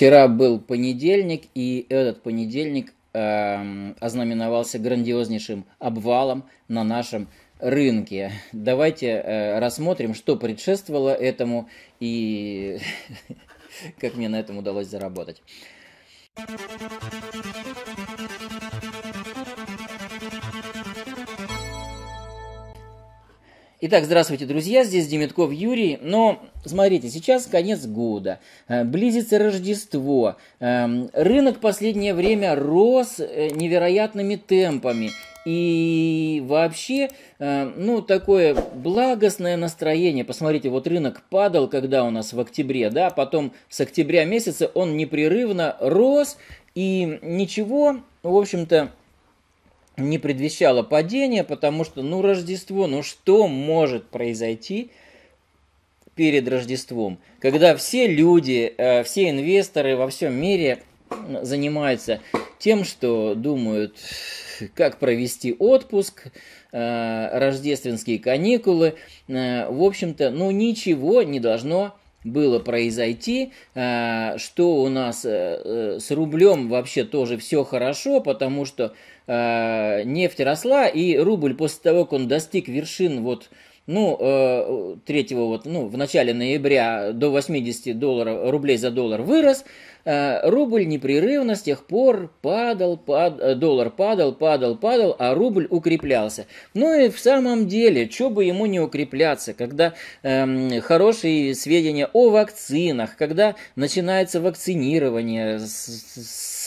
Вчера был понедельник, и этот понедельник э, ознаменовался грандиознейшим обвалом на нашем рынке. Давайте э, рассмотрим, что предшествовало этому и как мне на этом удалось заработать. Итак, здравствуйте, друзья, здесь Демитков Юрий. Но смотрите, сейчас конец года, э, близится Рождество. Э, рынок последнее время рос э, невероятными темпами. И вообще, ну, такое благостное настроение. Посмотрите, вот рынок падал, когда у нас в октябре, да, потом с октября месяца он непрерывно рос, и ничего, в общем-то, не предвещало падения, потому что, ну, Рождество, ну что может произойти перед Рождеством, когда все люди, э, все инвесторы во всем мире занимаются тем, что думают, как провести отпуск, э, рождественские каникулы. Э, в общем-то, ну ничего не должно было произойти, что у нас с рублем вообще тоже все хорошо, потому что э, нефть росла, и рубль после того, как он достиг вершин вот ну, э, третьего вот, ну, в начале ноября до 80 долларов, рублей за доллар вырос, Э, рубль непрерывно с тех пор падал, пад, э, доллар падал, падал, падал, а рубль укреплялся. Ну и в самом деле, что бы ему не укрепляться, когда эм, хорошие сведения о вакцинах, когда начинается вакцинирование, с,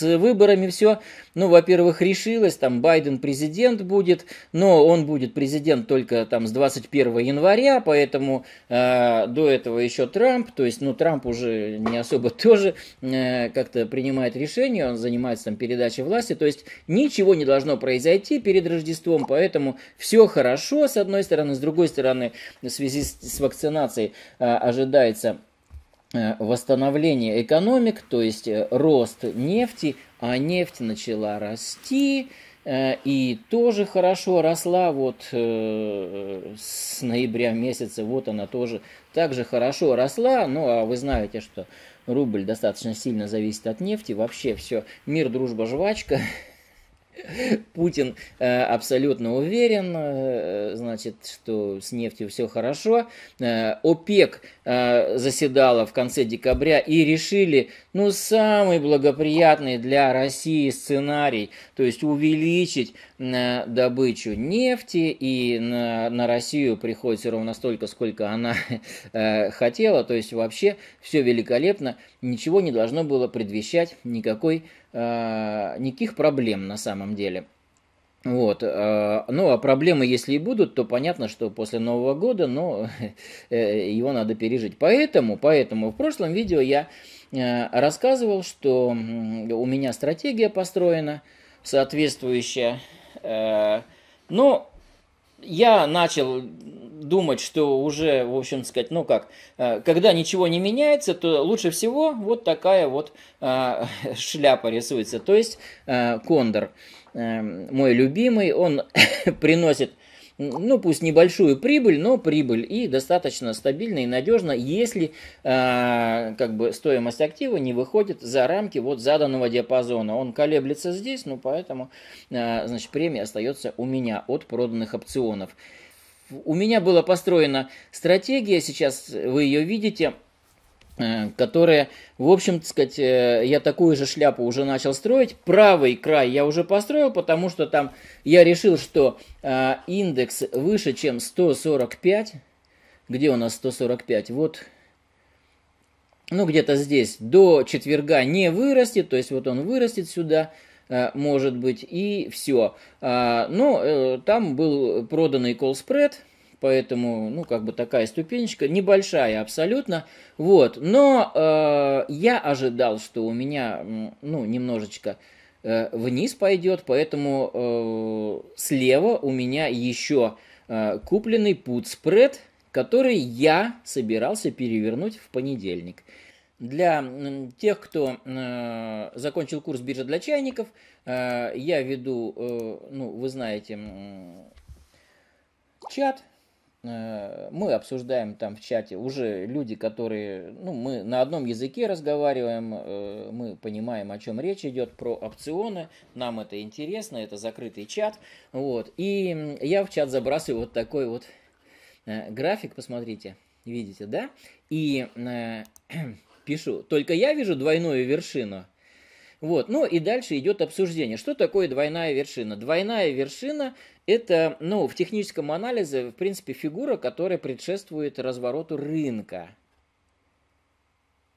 с выборами все, ну, во-первых, решилось, там Байден президент будет, но он будет президент только там с 21 января, поэтому э, до этого еще Трамп, то есть, ну, Трамп уже не особо тоже... Э, Э, как-то принимает решение, он занимается там передачей власти, то есть ничего не должно произойти перед Рождеством, поэтому все хорошо, с одной стороны, с другой стороны, в связи с, с вакцинацией э, ожидается э, восстановление экономик, то есть рост нефти, а нефть начала расти, и тоже хорошо росла вот с ноября месяца, вот она тоже также хорошо росла, ну а вы знаете, что рубль достаточно сильно зависит от нефти. Вообще все, мир, дружба, жвачка. Путин э, абсолютно уверен, э, значит, что с нефтью все хорошо. Э, ОПЕК заседала в конце декабря и решили, ну, самый благоприятный для России сценарий, то есть увеличить добычу нефти, и на, на Россию приходится ровно столько, сколько она хотела, то есть вообще все великолепно, ничего не должно было предвещать никакой Э, никаких проблем на самом деле. Вот. Э, ну, а проблемы, если и будут, то понятно, что после Нового года, но э, его надо пережить. Поэтому, поэтому в прошлом видео я рассказывал, что у меня стратегия построена соответствующая. Но я начал думать, что уже, в общем сказать, ну как, э, когда ничего не меняется, то лучше всего вот такая вот э, шляпа рисуется. То есть э, кондор, мой любимый, он приносит ну пусть небольшую прибыль, но прибыль и достаточно стабильно и надежно, если э, как бы стоимость актива не выходит за рамки вот заданного диапазона. Он колеблется здесь, ну поэтому э, значит премия остается у меня от проданных опционов. У меня была построена стратегия, сейчас вы ее видите – Э, которые, в общем, так сказать, э, я такую же шляпу уже начал строить. Правый край я уже построил, потому что там я решил, что э, индекс выше, чем 145. Где у нас 145? Вот, ну, где-то здесь. До четверга не вырастет, то есть вот он вырастет сюда э, может быть, и все. А, Но ну, там был проданный колл-спред, поэтому, ну, как бы такая ступенечка, небольшая абсолютно, вот, но э, я ожидал, что у меня, ну, немножечко э, вниз пойдет, поэтому э, слева у меня еще э, купленный пут-спред, который я собирался перевернуть в понедельник. Для тех, кто э, закончил курс биржи для чайников, э, я веду, э, ну, вы знаете, э, чат, Э, мы обсуждаем там в чате уже люди, которые, ну, мы на одном языке разговариваем, э, мы понимаем, о чем речь идет, про опционы, нам это интересно, это закрытый чат, вот, и я в чат забрасываю вот такой вот э, график, посмотрите, видите, да, и пишу, только я вижу двойную вершину, вот. Ну и дальше идет обсуждение. Что такое двойная вершина? Двойная вершина – это, ну, в техническом анализе, в принципе, фигура, которая предшествует развороту рынка.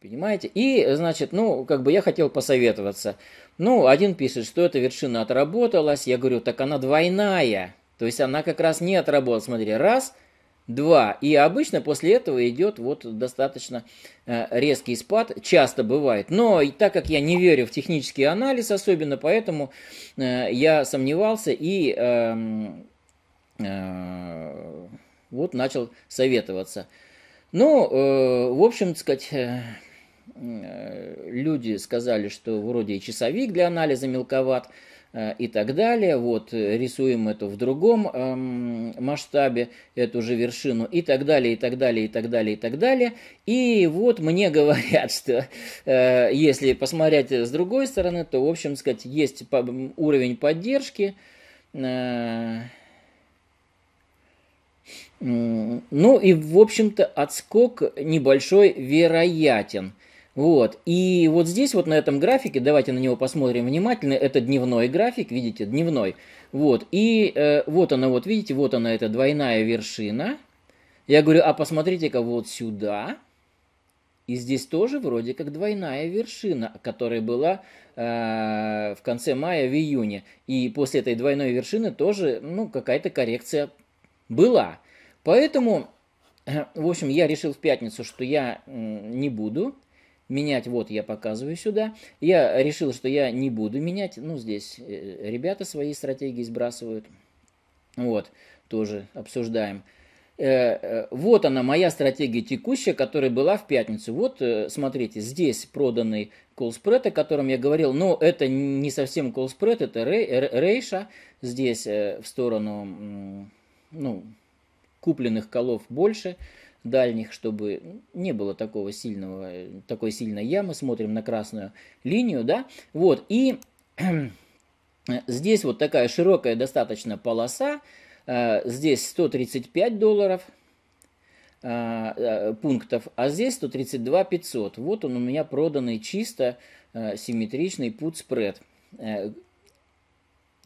Понимаете? И, значит, ну, как бы я хотел посоветоваться. Ну, один пишет, что эта вершина отработалась. Я говорю, так она двойная. То есть она как раз не отработала. Смотри, раз – два И обычно после этого идет вот достаточно э, резкий спад, часто бывает. Но и так как я не верю в технический анализ особенно, поэтому э, я сомневался и э, э, вот начал советоваться. Ну, э, в общем, сказать, э, люди сказали, что вроде и часовик для анализа мелковат, Э, и так далее. Вот э, рисуем это в другом эм, масштабе, эту же вершину и так далее, и так далее, и так далее, и так далее. И вот мне говорят, что э, если посмотреть с другой стороны, то, в общем, сказать, есть по уровень поддержки. Э, ну и, в общем-то, отскок небольшой вероятен – вот. И вот здесь вот на этом графике, давайте на него посмотрим внимательно, это дневной график, видите, дневной. Вот. И э, вот она, вот видите, вот она, эта двойная вершина. Я говорю, а посмотрите-ка вот сюда. И здесь тоже вроде как двойная вершина, которая была э, в конце мая, в июне. И после этой двойной вершины тоже, ну, какая-то коррекция была. Поэтому, э, в общем, я решил в пятницу, что я не буду менять, вот я показываю сюда. Я решил, что я не буду менять, ну, здесь э, ребята свои стратегии сбрасывают. Вот, тоже обсуждаем. Э, э, вот она, моя стратегия текущая, которая была в пятницу. Вот, смотрите, здесь проданный колл-спред, о котором я говорил, но это не совсем колл-спред, это рейша. Здесь в сторону ну, купленных колов больше дальних, чтобы не было такого сильного, такой сильной ямы. Смотрим на красную линию, да. Вот, и здесь вот такая широкая достаточно полоса. Э, здесь 135 долларов э, э, пунктов, а здесь 132 500. Вот он у меня проданный чисто симметричный пут-спред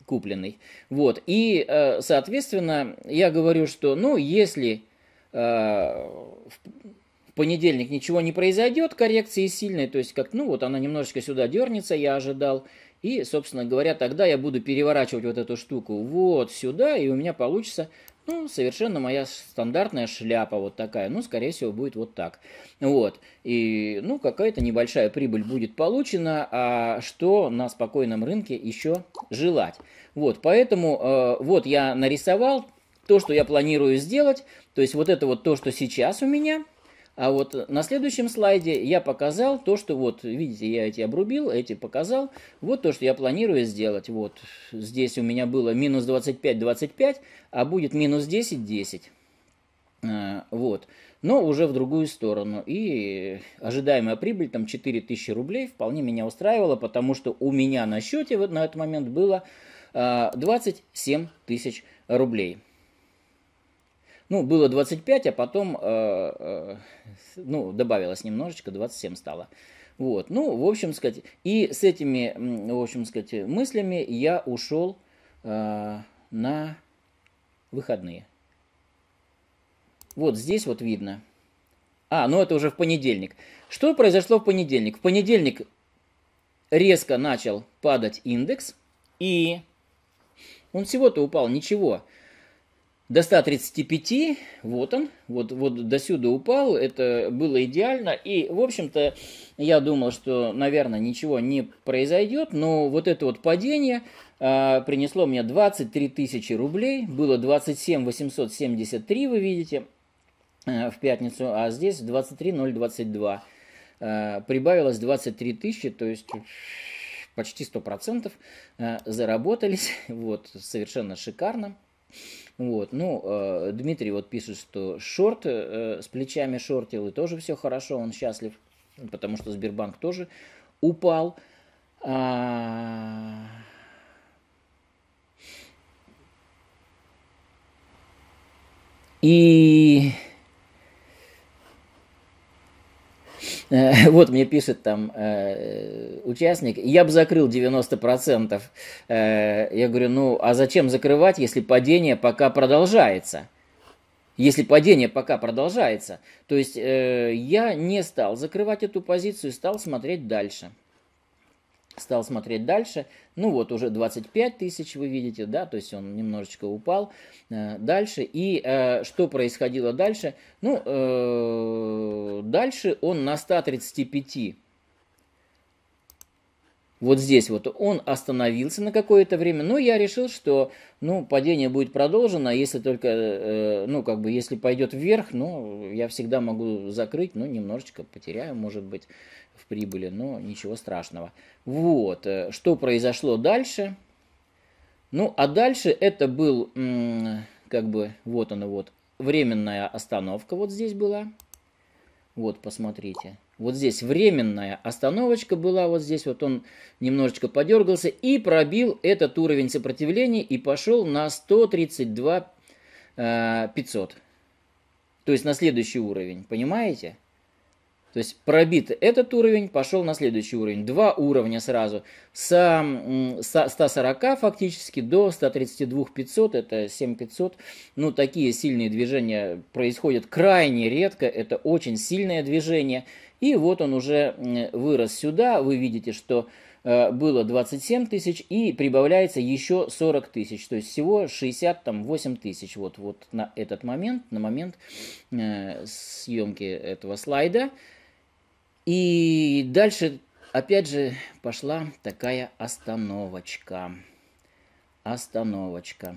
купленный. Вот. И, соответственно, я говорю, что, ну, если Э, в понедельник ничего не произойдет, коррекции сильной, то есть как, ну вот она немножечко сюда дернется, я ожидал, и, собственно говоря, тогда я буду переворачивать вот эту штуку вот сюда, и у меня получится, ну, совершенно моя стандартная шляпа вот такая. Ну, скорее всего, будет вот так. Вот. И, ну, какая-то небольшая прибыль будет получена, а что на спокойном рынке еще желать. Вот, поэтому э, вот я нарисовал то, что я планирую сделать. То есть вот это вот то, что сейчас у меня. А вот на следующем слайде я показал то, что вот, видите, я эти обрубил, эти показал. Вот то, что я планирую сделать. Вот здесь у меня было минус 25, 25, а будет минус 10, 10. А, вот. Но уже в другую сторону. И ожидаемая прибыль, там 4000 рублей, вполне меня устраивала, потому что у меня на счете вот на этот момент было 27 а, тысяч рублей. Ну, было 25, а потом, э, э, ну, добавилось немножечко, 27 стало. Вот, ну, в общем сказать, и с этими, в общем сказать, мыслями я ушел э, на выходные. Вот здесь вот видно. А, ну это уже в понедельник. Что произошло в понедельник? В понедельник резко начал падать индекс, и он всего-то упал, ничего до 135, вот он, вот, вот до сюда упал, это было идеально, и, в общем-то, я думал, что, наверное, ничего не произойдет, но вот это вот падение э, принесло мне 23 тысячи рублей, было 27 873, вы видите, э, в пятницу, а здесь 23 022, э, прибавилось 23 тысячи, то есть почти 100% э, а, заработались, вот, совершенно шикарно. Вот. Ну, э, Дмитрий вот пишет, что шорт э, с плечами шортил, и тоже все хорошо, он счастлив, потому что Сбербанк тоже упал. А... И Э, вот мне пишет там э, участник, я бы закрыл 90%. Э, я говорю, ну а зачем закрывать, если падение пока продолжается? если падение пока продолжается. То есть я не стал закрывать эту позицию, стал смотреть дальше. Стал смотреть дальше. Ну вот, уже 25 тысяч вы видите, да, то есть он немножечко упал э, дальше. И э, что происходило дальше? Ну, э, дальше он на 135 вот здесь вот он остановился на какое-то время, но я решил, что ну, падение будет продолжено, а если только, э, ну, как бы, если пойдет вверх, ну, я всегда могу закрыть, но ну, немножечко потеряю, может быть, в прибыли, но ничего страшного. Вот, э, что произошло дальше? Ну, а дальше это был, как бы, вот оно, вот, временная остановка вот здесь была. Вот, посмотрите. Вот здесь временная остановочка была, вот здесь вот он немножечко подергался и пробил этот уровень сопротивления и пошел на 132 500. Э, То есть на следующий уровень, понимаете? То есть пробит этот уровень, пошел на следующий уровень. Два уровня сразу. С 140 фактически до 132 500, это 7 500. Ну, такие сильные движения происходят крайне редко. Это очень сильное движение. И вот он уже вырос сюда. Вы видите, что э, было 27 тысяч и прибавляется еще 40 тысяч. То есть всего 68 тысяч вот, вот на этот момент, на момент э, съемки этого слайда. И дальше опять же пошла такая остановочка. Остановочка.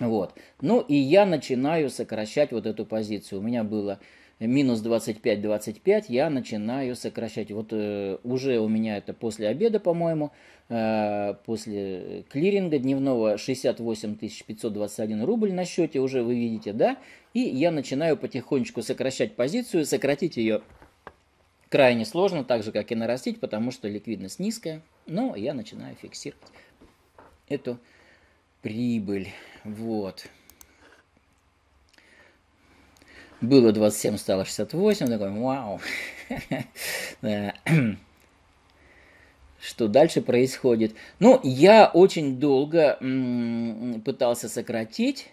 Вот. Ну и я начинаю сокращать вот эту позицию. У меня было минус 25-25, я начинаю сокращать. Вот э, уже у меня это после обеда, по-моему, э, после клиринга дневного 68 521 рубль на счете уже вы видите, да? И я начинаю потихонечку сокращать позицию, сократить ее крайне сложно, так же, как и нарастить, потому что ликвидность низкая, но я начинаю фиксировать эту прибыль. Вот. Было 27, стало 68, такой, вау. Что дальше происходит? Ну, я очень долго пытался сократить.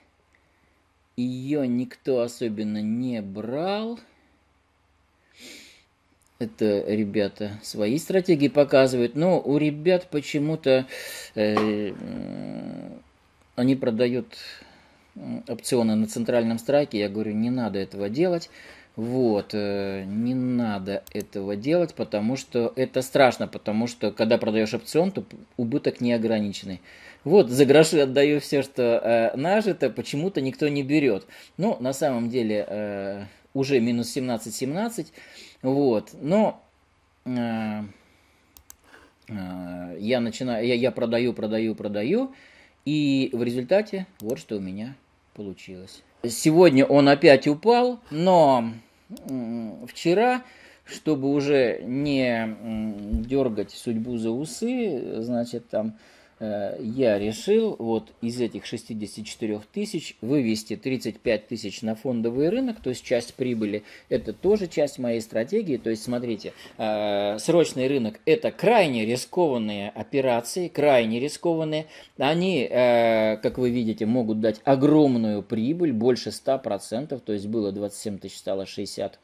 Ее никто особенно не брал это ребята свои стратегии показывают, но у ребят почему-то э, они продают опционы на центральном страйке. Я говорю, не надо этого делать. Вот, э, не надо этого делать, потому что это страшно, потому что когда продаешь опцион, то убыток неограниченный. Вот, за гроши отдаю все, что э, нажито, почему-то никто не берет. Но ну, на самом деле э, уже минус 17-17. Вот, но э, э, я начинаю, я, я продаю, продаю, продаю, и в результате вот что у меня получилось. Сегодня он опять упал, но вчера, чтобы уже не дергать судьбу за усы, значит, там Э, я решил вот из этих 64 тысяч вывести 35 тысяч на фондовый рынок, то есть часть прибыли. Это тоже часть моей стратегии. То есть, смотрите, э, срочный рынок – это крайне рискованные операции, крайне рискованные. Они, э, как вы видите, могут дать огромную прибыль, больше 100%, то есть было 27 тысяч, стало 60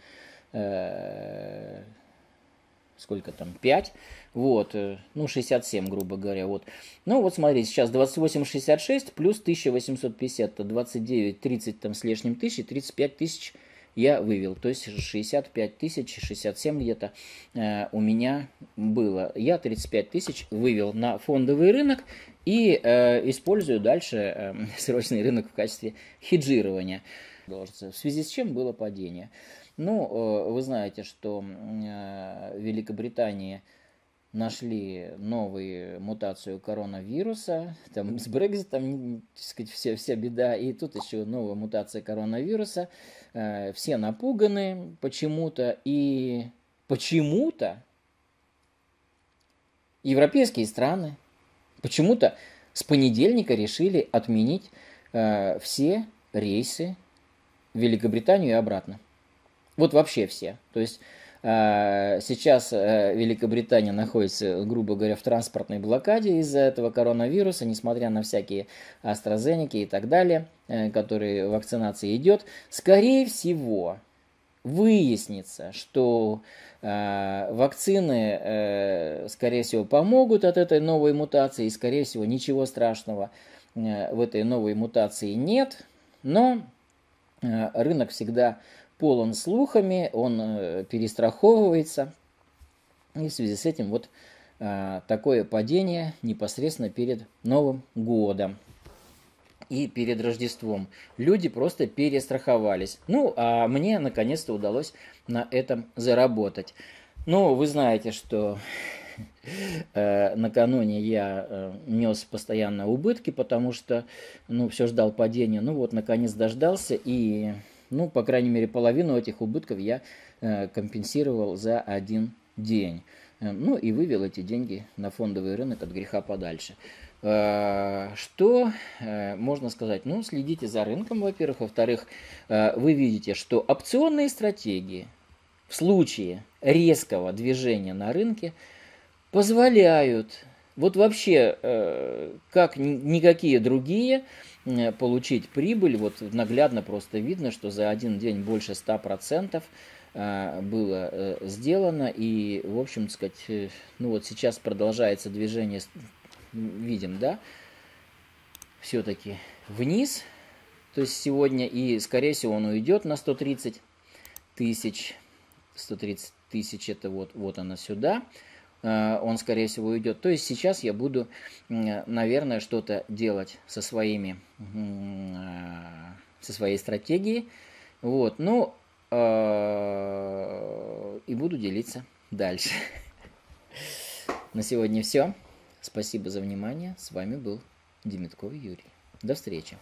сколько там, 5, вот, э, ну, 67, грубо говоря, вот. Ну, вот смотрите, сейчас 28,66 плюс 1850, это 29, 30 там с лишним тысяч, 35 тысяч я вывел. То есть 65 тысяч, 67 где-то э, у меня было. Я 35 тысяч вывел на фондовый рынок и э, использую дальше э, срочный рынок в качестве хеджирования. В связи с чем было падение? Ну, э, вы знаете, что э, в Великобритании нашли новую мутацию коронавируса, там с Брекзитом, так сказать, вся, вся беда, и тут еще новая мутация коронавируса, э, все напуганы почему-то, и почему-то европейские страны почему-то с понедельника решили отменить все рейсы Великобританию и обратно. Вот вообще все. То есть э, Сейчас э, Великобритания находится, грубо говоря, в транспортной блокаде из-за этого коронавируса, несмотря на всякие AstraZeneca и так далее, э, которые вакцинация идет. Скорее всего, выяснится, что вакцины, скорее всего, помогут от этой новой мутации, и, скорее всего, ничего страшного в этой новой мутации нет, но Э, рынок всегда полон слухами, он э, перестраховывается. И в связи с этим вот э, такое падение непосредственно перед Новым годом и перед Рождеством. Люди просто перестраховались. Ну, а мне наконец-то удалось на этом заработать. Ну, вы знаете, что Э, накануне я э, нес постоянно убытки, потому что, ну, все ждал падения. Ну, вот, наконец дождался, и, ну, по крайней мере, половину этих убытков я э, компенсировал за один день. Ну, и вывел эти деньги на фондовый рынок от греха подальше. Что можно сказать? Ну, следите за рынком, во-первых. Во-вторых, вы видите, что опционные стратегии в случае резкого движения на рынке – позволяют, вот вообще, э, как никакие другие, э, получить прибыль. Вот наглядно просто видно, что за один день больше 100% э, было сделано. И, в общем, сказать, ну вот сейчас продолжается движение, видим, да, все-таки вниз. То есть сегодня и, скорее всего, он уйдет на 130 тысяч. 130 тысяч это вот, вот она сюда. Э, он, скорее всего, уйдет. То есть сейчас я буду, наверное, что-то делать со своими, э, со своей стратегией. Вот, ну, э, и буду делиться дальше. На сегодня все. Спасибо за внимание. С вами был Демитков Юрий. До встречи.